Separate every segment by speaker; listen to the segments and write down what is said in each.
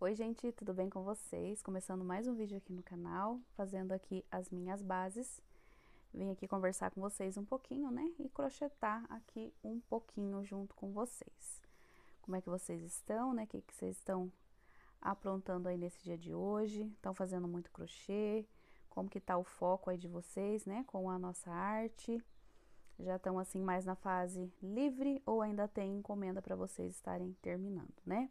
Speaker 1: Oi gente, tudo bem com vocês? Começando mais um vídeo aqui no canal, fazendo aqui as minhas bases. Vim aqui conversar com vocês um pouquinho, né? E crochetar aqui um pouquinho junto com vocês. Como é que vocês estão, né? O que, que vocês estão aprontando aí nesse dia de hoje? Estão fazendo muito crochê? Como que tá o foco aí de vocês, né? Com a nossa arte? Já estão assim mais na fase livre ou ainda tem encomenda para vocês estarem terminando, né?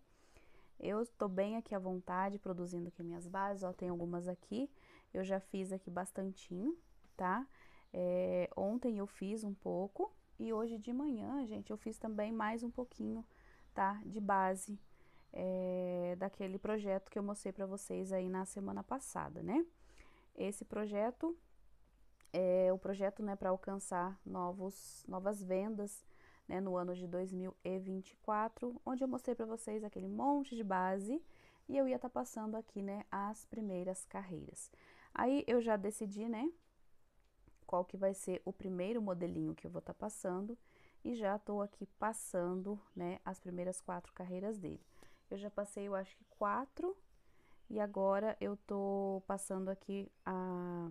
Speaker 1: Eu estou bem aqui à vontade, produzindo aqui minhas bases, ó, tem algumas aqui, eu já fiz aqui bastantinho, tá? É, ontem eu fiz um pouco, e hoje de manhã, gente, eu fiz também mais um pouquinho, tá? De base é, daquele projeto que eu mostrei pra vocês aí na semana passada, né? Esse projeto é o projeto, né, para alcançar novos, novas vendas, né, no ano de 2024, onde eu mostrei para vocês aquele monte de base e eu ia estar tá passando aqui, né, as primeiras carreiras. Aí eu já decidi, né, qual que vai ser o primeiro modelinho que eu vou estar tá passando e já tô aqui passando, né, as primeiras quatro carreiras dele. Eu já passei, eu acho que quatro, e agora eu tô passando aqui a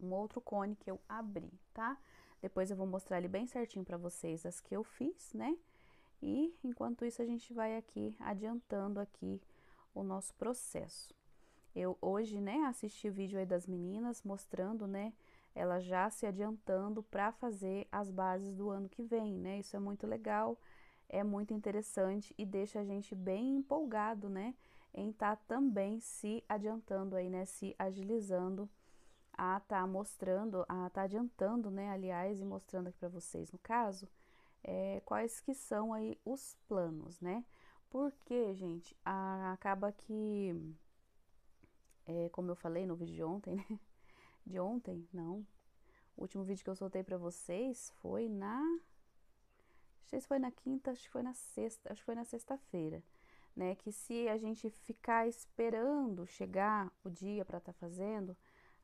Speaker 1: um outro cone que eu abri, tá? Depois eu vou mostrar ele bem certinho para vocês as que eu fiz, né? E enquanto isso a gente vai aqui adiantando aqui o nosso processo. Eu hoje, né, assisti o vídeo aí das meninas mostrando, né, Elas já se adiantando para fazer as bases do ano que vem, né? Isso é muito legal, é muito interessante e deixa a gente bem empolgado, né, em estar tá também se adiantando aí, né, se agilizando a tá mostrando, a tá adiantando, né, aliás, e mostrando aqui para vocês, no caso, é, quais que são aí os planos, né? Porque, gente, a, acaba que, é, como eu falei no vídeo de ontem, né? De ontem, não. O último vídeo que eu soltei para vocês foi na... Não sei se foi na quinta, acho que foi na sexta, acho que foi na sexta-feira. Né, que se a gente ficar esperando chegar o dia para estar tá fazendo,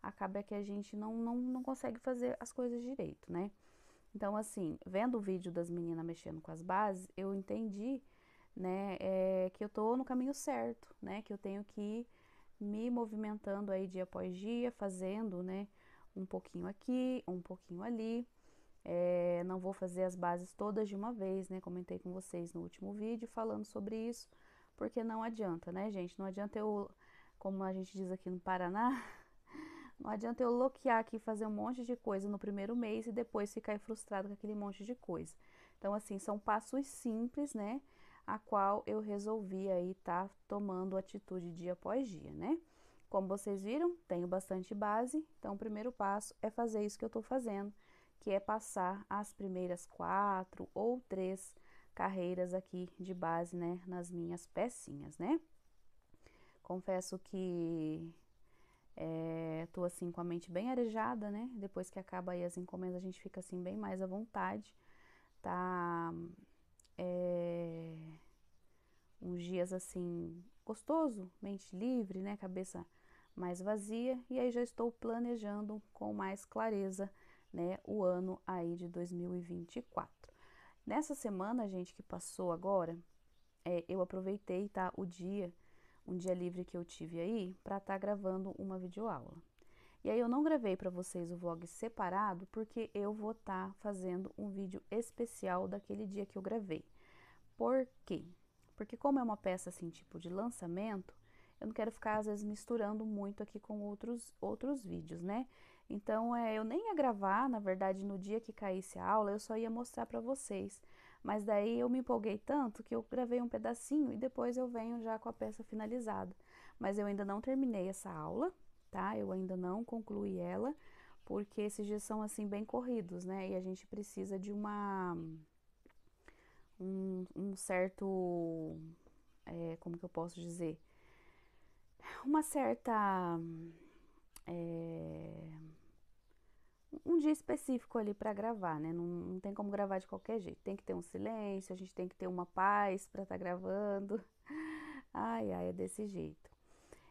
Speaker 1: acaba que a gente não, não, não consegue fazer as coisas direito, né? Então, assim, vendo o vídeo das meninas mexendo com as bases, eu entendi, né, é, que eu tô no caminho certo, né, que eu tenho que me movimentando aí dia após dia, fazendo, né, um pouquinho aqui, um pouquinho ali. É, não vou fazer as bases todas de uma vez, né? Comentei com vocês no último vídeo falando sobre isso, porque não adianta, né, gente? Não adianta eu, como a gente diz aqui no Paraná, Não adianta eu bloquear aqui, fazer um monte de coisa no primeiro mês e depois ficar frustrado com aquele monte de coisa. Então, assim, são passos simples, né? A qual eu resolvi aí tá tomando atitude dia após dia, né? Como vocês viram, tenho bastante base, então o primeiro passo é fazer isso que eu tô fazendo, que é passar as primeiras quatro ou três carreiras aqui de base, né, nas minhas pecinhas, né? Confesso que é, tô assim com a mente bem arejada, né? Depois que acaba aí as encomendas, a gente fica assim bem mais à vontade. Tá é, uns dias assim gostoso, mente livre, né? Cabeça mais vazia e aí já estou planejando com mais clareza, né? O ano aí de 2024. Nessa semana, gente, que passou agora, é, eu aproveitei, tá? O dia um dia livre que eu tive aí para estar tá gravando uma videoaula. E aí eu não gravei para vocês o vlog separado porque eu vou estar tá fazendo um vídeo especial daquele dia que eu gravei. Por quê? Porque como é uma peça assim tipo de lançamento, eu não quero ficar às vezes misturando muito aqui com outros outros vídeos, né? Então, é, eu nem ia gravar, na verdade, no dia que caísse a aula, eu só ia mostrar para vocês mas daí eu me empolguei tanto que eu gravei um pedacinho e depois eu venho já com a peça finalizada. Mas eu ainda não terminei essa aula, tá? Eu ainda não concluí ela, porque esses dias são assim bem corridos, né? E a gente precisa de uma um, um certo é, como que eu posso dizer uma certa é, dia específico ali para gravar, né? Não, não, tem como gravar de qualquer jeito. Tem que ter um silêncio, a gente tem que ter uma paz para estar tá gravando. Ai, ai, é desse jeito.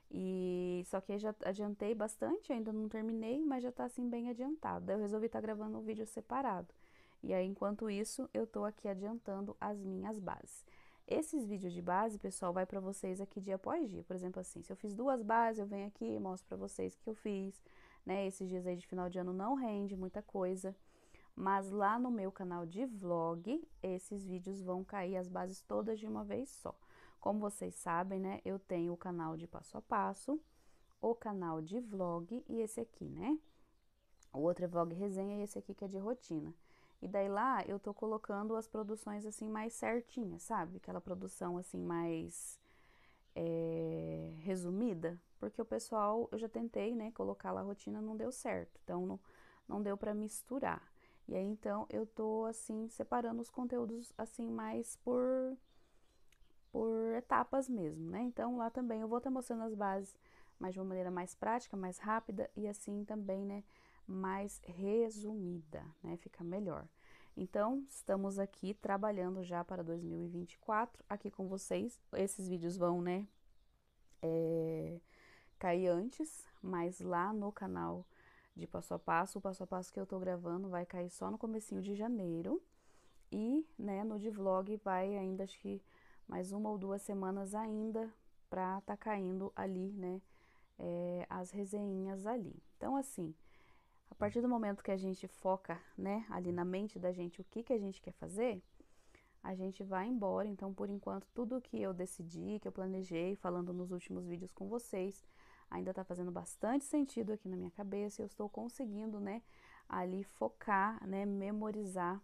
Speaker 1: E só que eu já adiantei bastante, ainda não terminei, mas já tá assim bem adiantado. Daí eu resolvi estar tá gravando um vídeo separado. E aí, enquanto isso, eu tô aqui adiantando as minhas bases. Esses vídeos de base, pessoal, vai para vocês aqui dia após dia. Por exemplo, assim, se eu fiz duas bases, eu venho aqui e mostro para vocês o que eu fiz né? Esses dias aí de final de ano não rende muita coisa, mas lá no meu canal de vlog, esses vídeos vão cair as bases todas de uma vez só. Como vocês sabem, né, eu tenho o canal de passo a passo, o canal de vlog e esse aqui, né? O outro é vlog resenha e esse aqui que é de rotina. E daí lá eu tô colocando as produções assim mais certinhas, sabe? Aquela produção assim mais é, resumida, porque o pessoal, eu já tentei, né, colocar lá a rotina, não deu certo, então não, não deu para misturar. E aí, então, eu tô, assim, separando os conteúdos, assim, mais por, por etapas mesmo, né? Então, lá também eu vou estar tá mostrando as bases, mas de uma maneira mais prática, mais rápida e, assim, também, né, mais resumida, né? Fica melhor. Então, estamos aqui trabalhando já para 2024, aqui com vocês. Esses vídeos vão, né, é, cair antes, mas lá no canal de passo a passo, o passo a passo que eu tô gravando vai cair só no comecinho de janeiro. E, né, no de vlog vai ainda, acho que mais uma ou duas semanas ainda pra tá caindo ali, né, é, as resenhas ali. Então, assim, a partir do momento que a gente foca, né, ali na mente da gente o que que a gente quer fazer, a gente vai embora. Então, por enquanto, tudo que eu decidi, que eu planejei, falando nos últimos vídeos com vocês, ainda está fazendo bastante sentido aqui na minha cabeça, eu estou conseguindo, né, ali focar, né, memorizar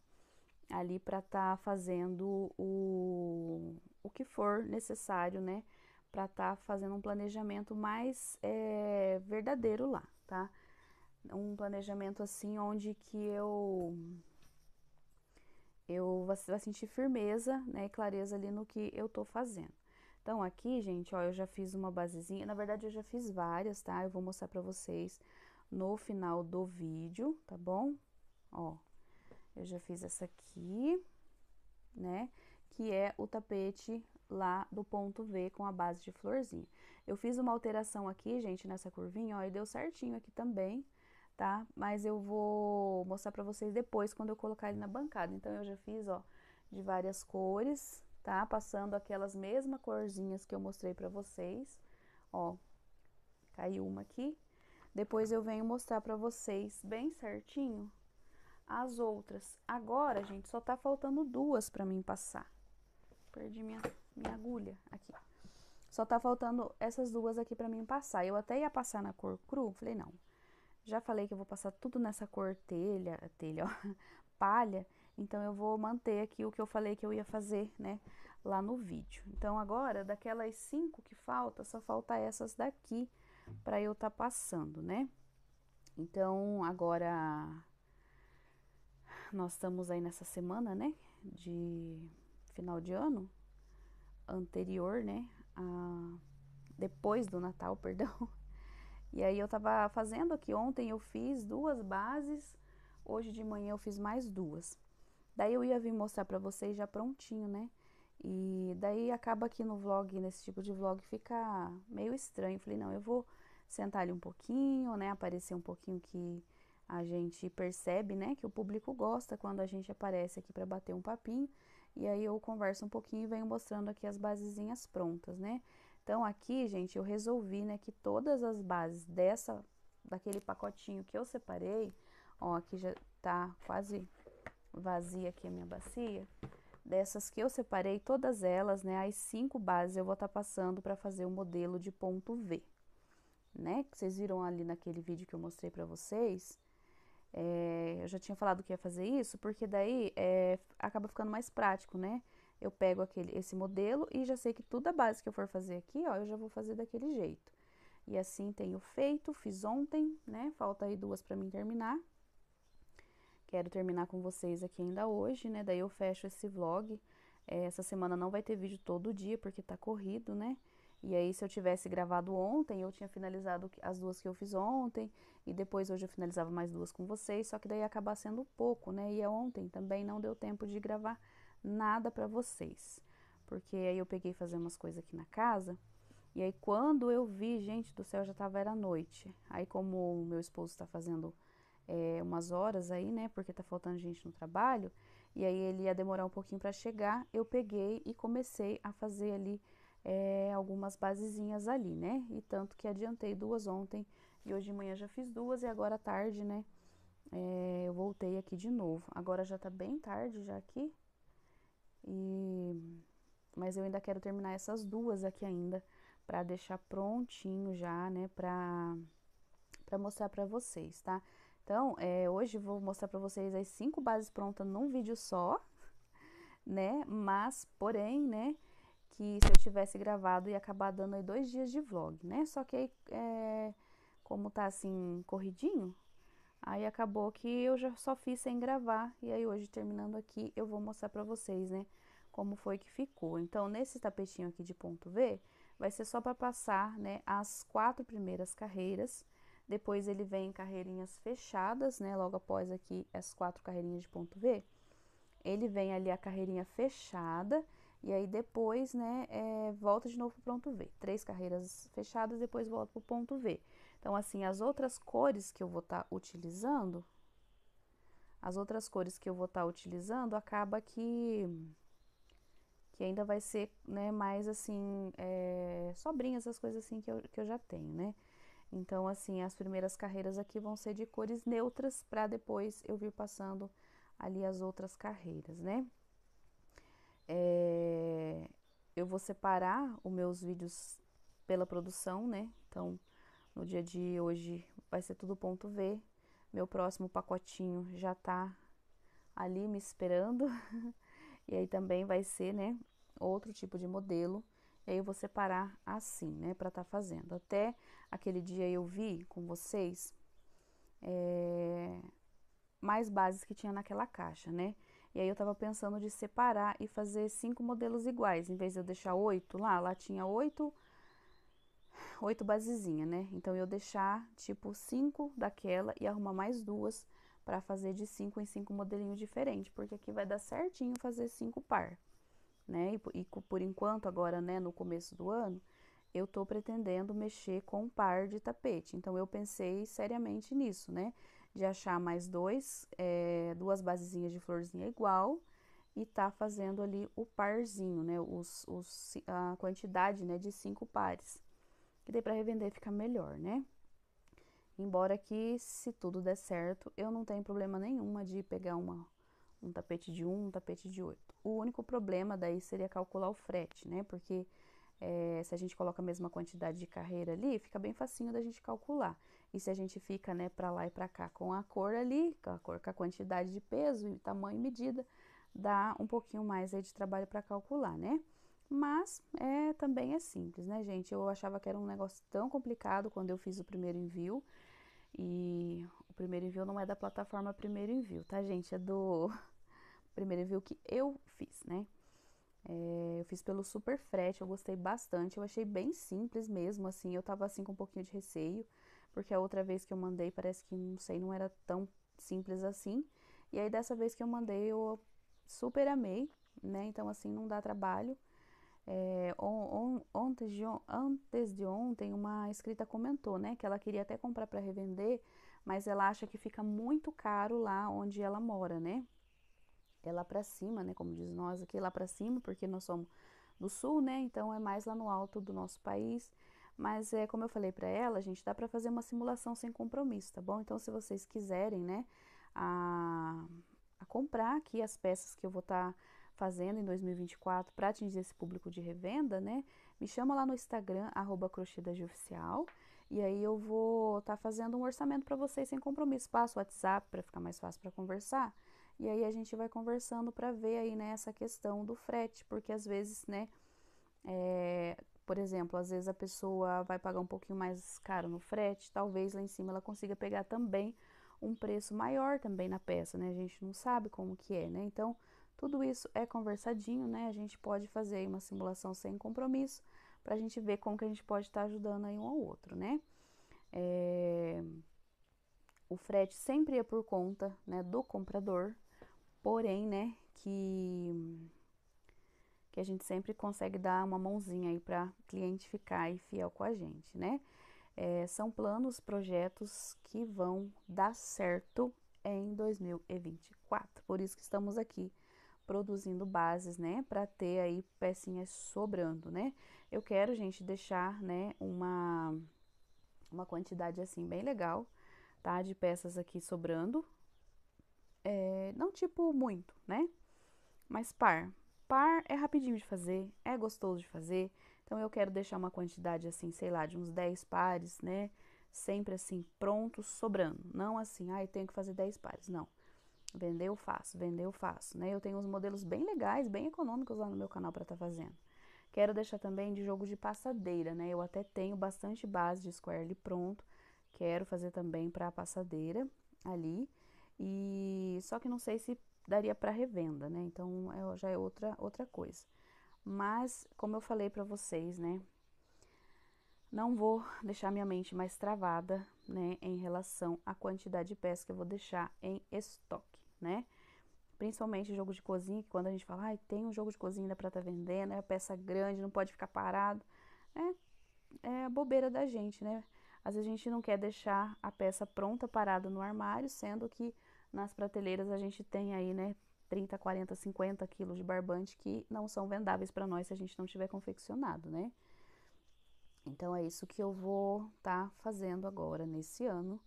Speaker 1: ali para estar tá fazendo o, o que for necessário, né, para estar tá fazendo um planejamento mais é, verdadeiro lá, tá? Um planejamento assim onde que eu eu vou sentir firmeza, né, e clareza ali no que eu estou fazendo. Então, aqui, gente, ó, eu já fiz uma basezinha, na verdade, eu já fiz várias, tá? Eu vou mostrar pra vocês no final do vídeo, tá bom? Ó, eu já fiz essa aqui, né? Que é o tapete lá do ponto V com a base de florzinha. Eu fiz uma alteração aqui, gente, nessa curvinha, ó, e deu certinho aqui também, tá? Mas eu vou mostrar pra vocês depois, quando eu colocar ele na bancada. Então, eu já fiz, ó, de várias cores, tá? Passando aquelas mesmas corzinhas que eu mostrei pra vocês, ó, caiu uma aqui. Depois eu venho mostrar pra vocês bem certinho as outras. Agora, gente, só tá faltando duas pra mim passar. Perdi minha, minha agulha aqui. Só tá faltando essas duas aqui pra mim passar. Eu até ia passar na cor cru, falei, não. Já falei que eu vou passar tudo nessa cor telha, telha, ó, palha. Então, eu vou manter aqui o que eu falei que eu ia fazer, né, lá no vídeo. Então, agora, daquelas cinco que falta, só falta essas daqui para eu estar tá passando, né? Então, agora, nós estamos aí nessa semana, né, de final de ano anterior, né, a... depois do Natal, perdão. E aí eu tava fazendo aqui ontem eu fiz duas bases, hoje de manhã eu fiz mais duas. Daí eu ia vir mostrar pra vocês já prontinho, né? E daí acaba aqui no vlog, nesse tipo de vlog, fica meio estranho. Falei, não, eu vou sentar ali um pouquinho, né? Aparecer um pouquinho que a gente percebe, né? Que o público gosta quando a gente aparece aqui para bater um papinho. E aí eu converso um pouquinho e venho mostrando aqui as basezinhas prontas, né? Então aqui, gente, eu resolvi, né, que todas as bases dessa, daquele pacotinho que eu separei, ó, aqui já tá quase vazia aqui a minha bacia, dessas que eu separei, todas elas, né, as cinco bases eu vou estar tá passando para fazer o um modelo de ponto V, né? Que vocês viram ali naquele vídeo que eu mostrei para vocês. É, eu já tinha falado que ia fazer isso, porque daí é, acaba ficando mais prático, né? Eu pego aquele, esse modelo e já sei que toda a base que eu for fazer aqui, ó, eu já vou fazer daquele jeito. E assim tenho feito, fiz ontem, né? Falta aí duas para mim terminar quero terminar com vocês aqui ainda hoje, né? Daí eu fecho esse vlog. É, essa semana não vai ter vídeo todo dia, porque tá corrido, né? E aí, se eu tivesse gravado ontem, eu tinha finalizado as duas que eu fiz ontem, e depois hoje eu finalizava mais duas com vocês, só que daí ia acabar sendo pouco, né? E é ontem também não deu tempo de gravar nada para vocês, porque aí eu peguei fazer umas coisas aqui na casa, e aí quando eu vi, gente do céu, já tava, era noite. Aí como o meu esposo tá fazendo é, umas horas aí, né? Porque tá faltando gente no trabalho. E aí ele ia demorar um pouquinho para chegar. Eu peguei e comecei a fazer ali é, algumas basezinhas ali, né? E tanto que adiantei duas ontem e hoje de manhã já fiz duas e agora à tarde, né? É, eu voltei aqui de novo. Agora já tá bem tarde já aqui. E mas eu ainda quero terminar essas duas aqui ainda para deixar prontinho já, né, para para mostrar para vocês, tá? Então, é, hoje vou mostrar para vocês as cinco bases prontas num vídeo só, né? Mas, porém, né? Que se eu tivesse gravado ia acabar dando aí dois dias de vlog, né? Só que aí, é, como tá assim, corridinho, aí acabou que eu já só fiz sem gravar. E aí hoje, terminando aqui, eu vou mostrar para vocês, né? Como foi que ficou. Então, nesse tapetinho aqui de ponto V, vai ser só para passar, né? As quatro primeiras carreiras depois ele vem em carreirinhas fechadas, né? Logo após aqui as quatro carreirinhas de ponto V. Ele vem ali a carreirinha fechada e aí depois, né, é, volta de novo para ponto V. Três carreiras fechadas, depois volta para ponto V. Então, assim, as outras cores que eu vou estar tá utilizando, as outras cores que eu vou estar tá utilizando, acaba que que ainda vai ser, né, mais assim, é, sobrinhas, as coisas assim que eu, que eu já tenho, né? Então, assim, as primeiras carreiras aqui vão ser de cores neutras para depois eu vir passando ali as outras carreiras, né? É, eu vou separar os meus vídeos pela produção, né? Então, no dia de hoje vai ser tudo ponto V. Meu próximo pacotinho já tá ali me esperando. e aí também vai ser, né, outro tipo de modelo. E aí eu vou separar assim, né, pra tá fazendo. Até aquele dia eu vi com vocês é, mais bases que tinha naquela caixa, né? E aí eu tava pensando de separar e fazer cinco modelos iguais, em vez de eu deixar oito lá, lá tinha oito, oito basezinha, né? Então eu deixar tipo cinco daquela e arrumar mais duas para fazer de cinco em cinco modelinho diferente, porque aqui vai dar certinho fazer cinco par né? E, e por enquanto, agora, né, no começo do ano, eu estou pretendendo mexer com um par de tapete. Então, eu pensei seriamente nisso, né? De achar mais dois, é, duas basezinhas de florzinha igual e tá fazendo ali o parzinho, né? Os, os, a quantidade, né, de cinco pares. Que daí para revender fica melhor, né? Embora que, se tudo der certo, eu não tenho problema nenhuma de pegar uma um tapete de 1, um, um tapete de 8. O único problema daí seria calcular o frete, né? Porque é, se a gente coloca a mesma quantidade de carreira ali, fica bem facinho da gente calcular. E se a gente fica, né, para lá e para cá com a cor ali, com a cor, com a quantidade de peso e tamanho e medida, dá um pouquinho mais aí de trabalho para calcular, né? Mas é, também é simples, né, gente? Eu achava que era um negócio tão complicado quando eu fiz o primeiro envio. E o primeiro envio não é da plataforma Primeiro Envio, tá, gente? É do primeiro envio que eu fiz, né? É, eu fiz pelo super frete, eu gostei bastante, eu achei bem simples mesmo, assim, eu tava assim com um pouquinho de receio, porque a outra vez que eu mandei parece que, não sei, não era tão simples assim. E aí dessa vez que eu mandei eu super amei, né? Então assim, não dá trabalho. É, on, on, antes, de on, antes de ontem, uma escrita comentou, né, que ela queria até comprar para revender, mas ela acha que fica muito caro lá onde ela mora, né? É lá para cima, né, como diz nós aqui, lá para cima, porque nós somos do sul, né? Então é mais lá no alto do nosso país. Mas é como eu falei para ela, gente, dá para fazer uma simulação sem compromisso, tá bom? Então se vocês quiserem, né, a, a comprar aqui as peças que eu vou estar tá fazendo em 2024 para atingir esse público de revenda, né? Me chama lá no Instagram, arroba oficial e aí eu vou estar tá fazendo um orçamento para vocês sem compromisso. Passo o WhatsApp para ficar mais fácil para conversar. E aí a gente vai conversando para ver aí, né, essa questão do frete, porque às vezes, né, é, por exemplo, às vezes a pessoa vai pagar um pouquinho mais caro no frete, talvez lá em cima ela consiga pegar também um preço maior também na peça, né? A gente não sabe como que é, né? Então, tudo isso é conversadinho, né? A gente pode fazer aí uma simulação sem compromisso para a gente ver como que a gente pode estar tá ajudando aí um ao outro, né? É... O frete sempre é por conta né, do comprador, porém, né, que, que a gente sempre consegue dar uma mãozinha aí para cliente ficar aí fiel com a gente, né? É, são planos, projetos que vão dar certo em 2024. Por isso que estamos aqui produzindo bases, né, para ter aí pecinhas sobrando, né? Eu quero, gente, deixar, né, uma uma quantidade assim bem legal, tá? De peças aqui sobrando. É, não tipo muito, né? Mas par. Par é rapidinho de fazer, é gostoso de fazer. Então eu quero deixar uma quantidade assim, sei lá, de uns 10 pares, né? Sempre assim prontos, sobrando. Não assim, ai, ah, tenho que fazer 10 pares, não Vender eu faço, vender eu faço, né? Eu tenho uns modelos bem legais, bem econômicos lá no meu canal para estar tá fazendo. Quero deixar também de jogo de passadeira, né? Eu até tenho bastante base de squarely pronto. Quero fazer também para passadeira ali. E só que não sei se daria para revenda, né? Então é, já é outra outra coisa. Mas como eu falei para vocês, né? Não vou deixar minha mente mais travada, né, em relação à quantidade de peças que eu vou deixar em estoque né? Principalmente jogo de cozinha, que quando a gente fala, ai, tem um jogo de cozinha ainda pra tá vendendo, é peça grande, não pode ficar parado. É, é a bobeira da gente, né? Às vezes a gente não quer deixar a peça pronta, parada no armário, sendo que nas prateleiras a gente tem aí, né, 30, 40, 50 quilos de barbante que não são vendáveis para nós se a gente não tiver confeccionado, né? Então é isso que eu vou estar tá fazendo agora nesse ano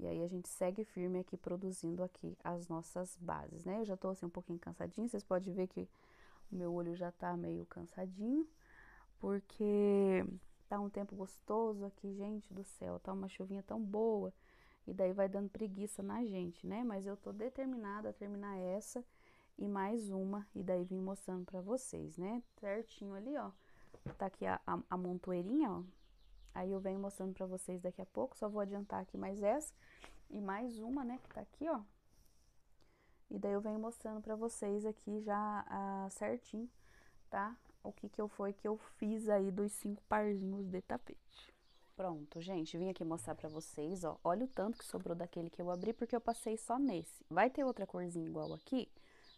Speaker 1: e aí a gente segue firme aqui produzindo aqui as nossas bases, né? Eu já tô assim um pouquinho cansadinho, vocês podem ver que o meu olho já tá meio cansadinho, porque tá um tempo gostoso aqui, gente do céu, tá uma chuvinha tão boa, e daí vai dando preguiça na gente, né? Mas eu tô determinada a terminar essa e mais uma, e daí vim mostrando pra vocês, né? Certinho ali, ó, tá aqui a, a, a montoeirinha, ó, Aí eu venho mostrando pra vocês daqui a pouco, só vou adiantar aqui mais essa e mais uma, né, que tá aqui, ó. E daí eu venho mostrando pra vocês aqui já ah, certinho, tá? O que que eu foi que eu fiz aí dos cinco parzinhos de tapete. Pronto, gente, vim aqui mostrar pra vocês, ó. Olha o tanto que sobrou daquele que eu abri, porque eu passei só nesse. Vai ter outra corzinha igual aqui,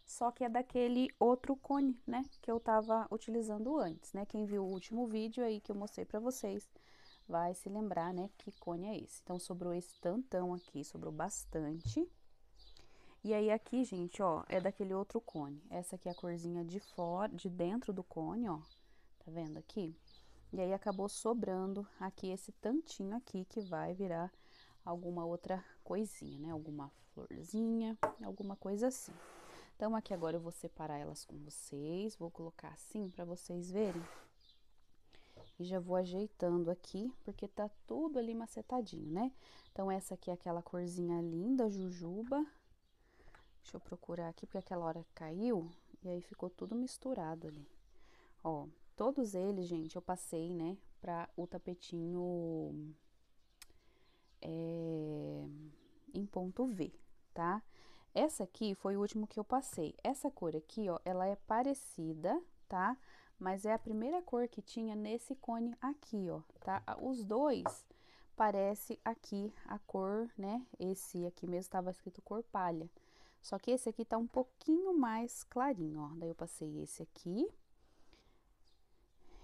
Speaker 1: só que é daquele outro cone, né, que eu tava utilizando antes, né? Quem viu o último vídeo aí que eu mostrei pra vocês vai se lembrar, né, que cone é esse. Então, sobrou esse tantão aqui, sobrou bastante. E aí, aqui, gente, ó, é daquele outro cone. Essa aqui é a corzinha de fora, de dentro do cone, ó. Tá vendo aqui? E aí, acabou sobrando aqui esse tantinho aqui que vai virar alguma outra coisinha, né? Alguma florzinha, alguma coisa assim. Então, aqui agora eu vou separar elas com vocês, vou colocar assim para vocês verem. E já vou ajeitando aqui, porque tá tudo ali macetadinho, né? Então, essa aqui é aquela corzinha linda, jujuba. Deixa eu procurar aqui, porque aquela hora caiu, e aí ficou tudo misturado ali. Ó, todos eles, gente, eu passei, né, pra o tapetinho é, em ponto V, tá? Essa aqui foi o último que eu passei. Essa cor aqui, ó, ela é parecida, tá? mas é a primeira cor que tinha nesse cone aqui, ó, tá? Os dois parece aqui a cor, né? Esse aqui mesmo estava escrito cor palha. Só que esse aqui tá um pouquinho mais clarinho, ó. Daí eu passei esse aqui,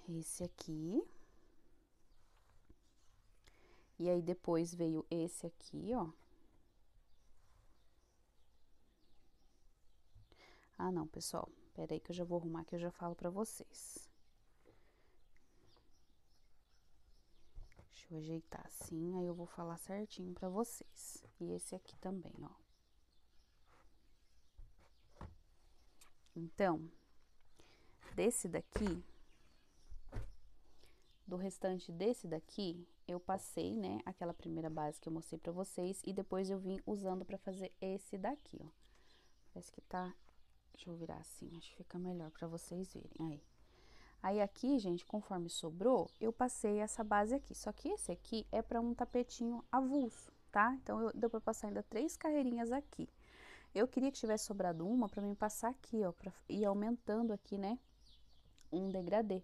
Speaker 1: esse aqui. E aí, depois veio esse aqui, ó. Ah, não, pessoal. Pera aí que eu já vou arrumar que eu já falo pra vocês. Deixa eu ajeitar assim, aí eu vou falar certinho pra vocês. E esse aqui também, ó. Então, desse daqui, do restante desse daqui, eu passei, né, aquela primeira base que eu mostrei pra vocês e depois eu vim usando pra fazer esse daqui, ó. Parece que tá Deixa eu virar assim, acho que fica melhor para vocês verem. Aí. Aí aqui, gente, conforme sobrou, eu passei essa base aqui. Só que esse aqui é para um tapetinho avulso, tá? Então, eu, deu para passar ainda três carreirinhas aqui. Eu queria que tivesse sobrado uma para mim passar aqui, ó, para ir aumentando aqui, né, um degradê.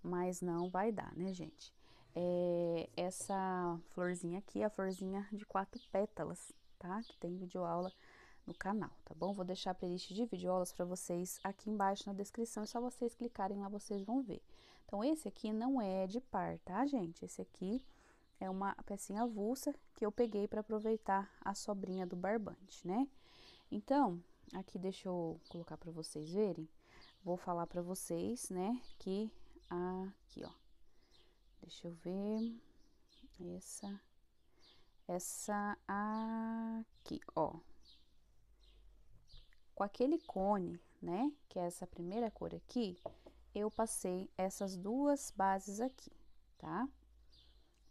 Speaker 1: Mas não vai dar, né, gente? É, essa florzinha aqui é a florzinha de quatro pétalas, tá? Que tem videoaula aula no canal, tá bom? Vou deixar a playlist de videoaulas para vocês aqui embaixo na descrição, é só vocês clicarem lá, vocês vão ver. Então, esse aqui não é de par, tá, gente? Esse aqui é uma pecinha avulsa que eu peguei para aproveitar a sobrinha do barbante, né? Então, aqui deixa eu colocar para vocês verem. Vou falar para vocês, né, que aqui, ó. Deixa eu ver. Essa essa aqui, ó. Com aquele cone, né, que é essa primeira cor aqui, eu passei essas duas bases aqui, tá?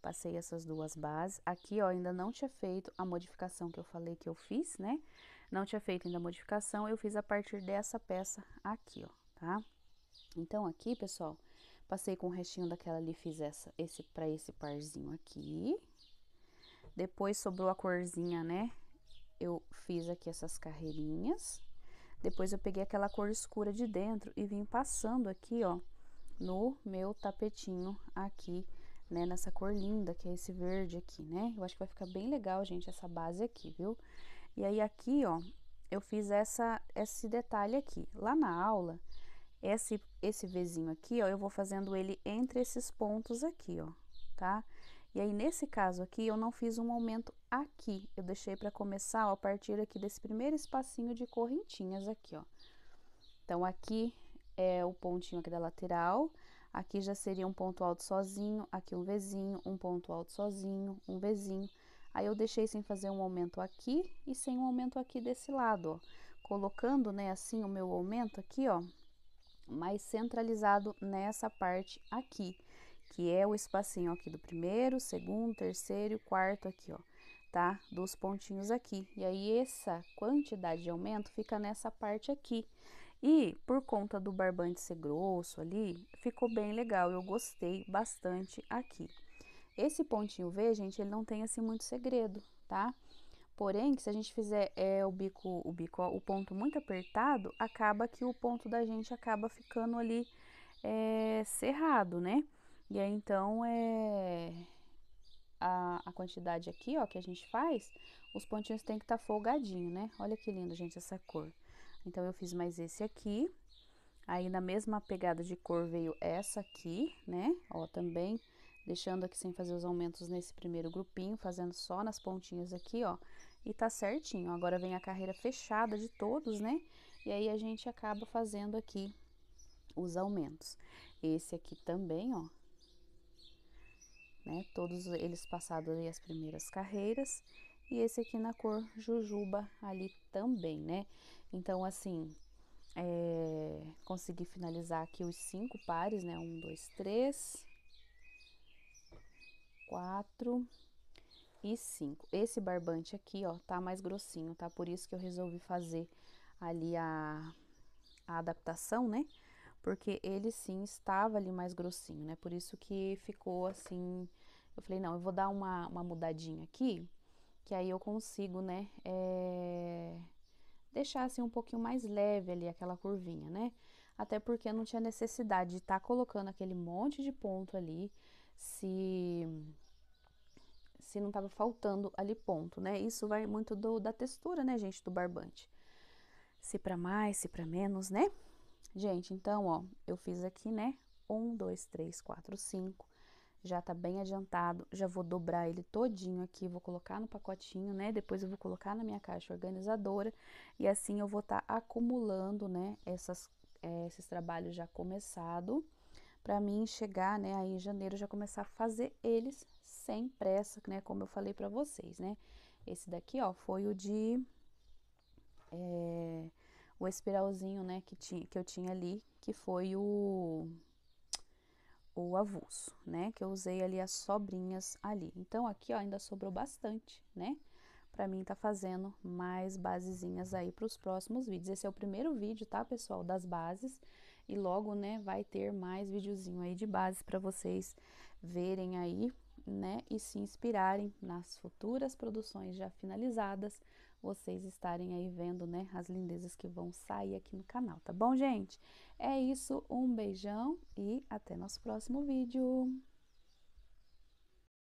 Speaker 1: Passei essas duas bases. Aqui, ó, ainda não tinha feito a modificação que eu falei que eu fiz, né? Não tinha feito ainda a modificação, eu fiz a partir dessa peça aqui, ó, tá? Então, aqui, pessoal, passei com o restinho daquela ali, fiz essa, esse, pra esse parzinho aqui. Depois, sobrou a corzinha, né? Eu fiz aqui essas carreirinhas. Depois eu peguei aquela cor escura de dentro e vim passando aqui, ó, no meu tapetinho aqui, né, nessa cor linda, que é esse verde aqui, né? Eu acho que vai ficar bem legal, gente, essa base aqui, viu? E aí aqui, ó, eu fiz essa, esse detalhe aqui. Lá na aula, esse, esse Vzinho aqui, ó, eu vou fazendo ele entre esses pontos aqui, ó, tá? E aí, nesse caso aqui, eu não fiz um aumento aqui. Eu deixei para começar ó, a partir aqui desse primeiro espacinho de correntinhas aqui, ó. Então, aqui é o pontinho aqui da lateral. Aqui já seria um ponto alto sozinho, aqui um Vzinho, um ponto alto sozinho, um Vzinho. Aí, eu deixei sem fazer um aumento aqui e sem um aumento aqui desse lado, ó. Colocando, né, assim, o meu aumento aqui, ó, mais centralizado nessa parte aqui que é o espacinho aqui do primeiro, segundo, terceiro e quarto aqui, ó, tá? Dos pontinhos aqui. E aí, essa quantidade de aumento fica nessa parte aqui. E por conta do barbante ser grosso ali, ficou bem legal, eu gostei bastante aqui. Esse pontinho V, gente, ele não tem assim muito segredo, tá? Porém, que se a gente fizer é, o bico, o bico, ó, o ponto muito apertado, acaba que o ponto da gente acaba ficando ali é, cerrado, né? E aí então é a, a quantidade aqui, ó, que a gente faz, os pontinhos tem que estar tá folgadinho, né? Olha que lindo, gente, essa cor. Então eu fiz mais esse aqui. Aí na mesma pegada de cor veio essa aqui, né? Ó, também deixando aqui sem fazer os aumentos nesse primeiro grupinho, fazendo só nas pontinhas aqui, ó. E tá certinho. Agora vem a carreira fechada de todos, né? E aí a gente acaba fazendo aqui os aumentos. Esse aqui também, ó, né? Todos eles passados aí as primeiras carreiras e esse aqui na cor jujuba ali também, né? Então, assim, é, consegui finalizar aqui os cinco pares, né? Um, dois, três, quatro e cinco. Esse barbante aqui, ó, tá mais grossinho, tá? Por isso que eu resolvi fazer ali a, a adaptação, né? porque ele sim estava ali mais grossinho, né? Por isso que ficou assim. Eu falei, não, eu vou dar uma, uma mudadinha aqui, que aí eu consigo, né? É, deixar assim um pouquinho mais leve ali aquela curvinha, né? Até porque não tinha necessidade de estar tá colocando aquele monte de ponto ali se se não estava faltando ali ponto, né? Isso vai muito do, da textura, né, gente, do barbante. Se para mais, se para menos, né? Gente, então, ó, eu fiz aqui, né? Um, dois, três, quatro, cinco. Já tá bem adiantado. Já vou dobrar ele todinho aqui, vou colocar no pacotinho, né? Depois eu vou colocar na minha caixa organizadora. E assim eu vou estar tá acumulando, né? Essas, é, esses trabalhos já começados para mim chegar, né, aí em janeiro já começar a fazer eles sem pressa, né, como eu falei para vocês, né? Esse daqui, ó, foi o de é, o espiralzinho, né, que, tinha, que eu tinha ali, que foi o, o avulso, né, que eu usei ali as sobrinhas ali. Então, aqui, ó, ainda sobrou bastante, né, pra mim tá fazendo mais basezinhas aí pros próximos vídeos. Esse é o primeiro vídeo, tá, pessoal, das bases, e logo, né, vai ter mais videozinho aí de bases pra vocês verem aí, né, e se inspirarem nas futuras produções já finalizadas, vocês estarem aí vendo, né, as lindezas que vão sair aqui no canal, tá bom, gente? É isso, um beijão e até nosso próximo vídeo!